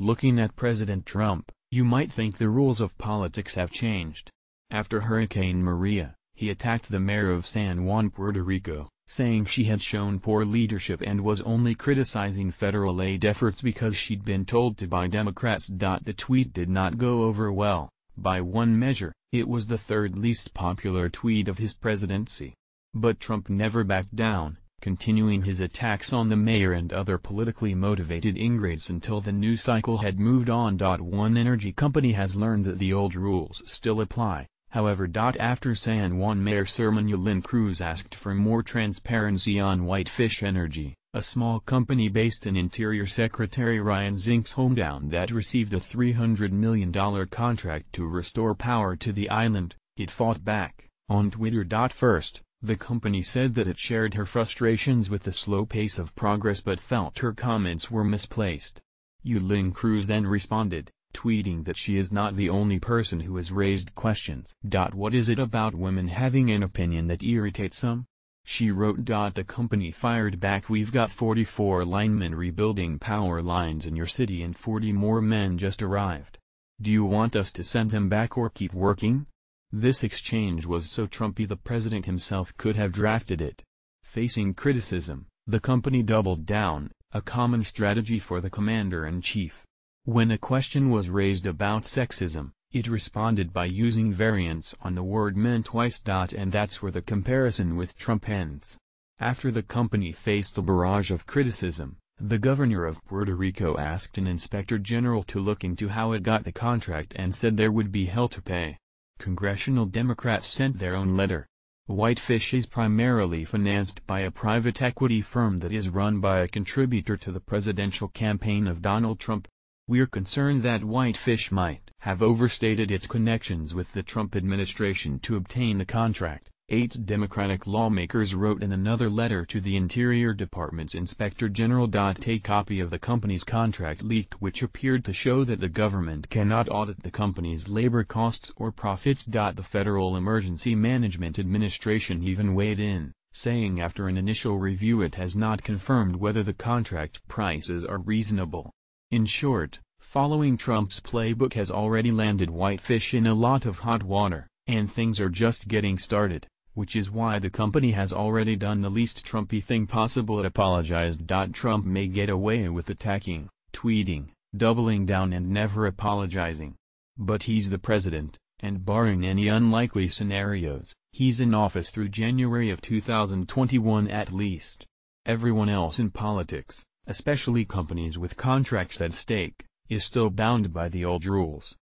Looking at President Trump, you might think the rules of politics have changed. After Hurricane Maria, he attacked the mayor of San Juan, Puerto Rico, saying she had shown poor leadership and was only criticizing federal aid efforts because she'd been told to by Democrats. The tweet did not go over well. By one measure, it was the third least popular tweet of his presidency. But Trump never backed down continuing his attacks on the mayor and other politically motivated ingrates until the new cycle had moved on. One energy company has learned that the old rules still apply, however. After San Juan Mayor Sermon Cruz asked for more transparency on Whitefish Energy, a small company based in Interior Secretary Ryan Zink's hometown that received a $300 million contract to restore power to the island, it fought back, on Twitter. First, the company said that it shared her frustrations with the slow pace of progress but felt her comments were misplaced. Yuling Cruz then responded, tweeting that she is not the only person who has raised questions. What is it about women having an opinion that irritates some? She wrote. The company fired back We've got 44 linemen rebuilding power lines in your city and 40 more men just arrived. Do you want us to send them back or keep working? This exchange was so Trumpy the president himself could have drafted it. Facing criticism, the company doubled down, a common strategy for the commander-in-chief. When a question was raised about sexism, it responded by using variants on the word men twice. And that's where the comparison with Trump ends. After the company faced a barrage of criticism, the governor of Puerto Rico asked an inspector general to look into how it got the contract and said there would be hell to pay congressional Democrats sent their own letter. Whitefish is primarily financed by a private equity firm that is run by a contributor to the presidential campaign of Donald Trump. We're concerned that Whitefish might have overstated its connections with the Trump administration to obtain the contract. Eight Democratic lawmakers wrote in another letter to the Interior Department's Inspector General. A copy of the company's contract leaked which appeared to show that the government cannot audit the company's labor costs or profits. The Federal Emergency Management Administration even weighed in, saying after an initial review it has not confirmed whether the contract prices are reasonable. In short, following Trump's playbook has already landed whitefish in a lot of hot water, and things are just getting started which is why the company has already done the least Trumpy thing possible it apologized. Trump may get away with attacking, tweeting, doubling down and never apologizing. But he's the president, and barring any unlikely scenarios, he's in office through January of 2021 at least. Everyone else in politics, especially companies with contracts at stake, is still bound by the old rules.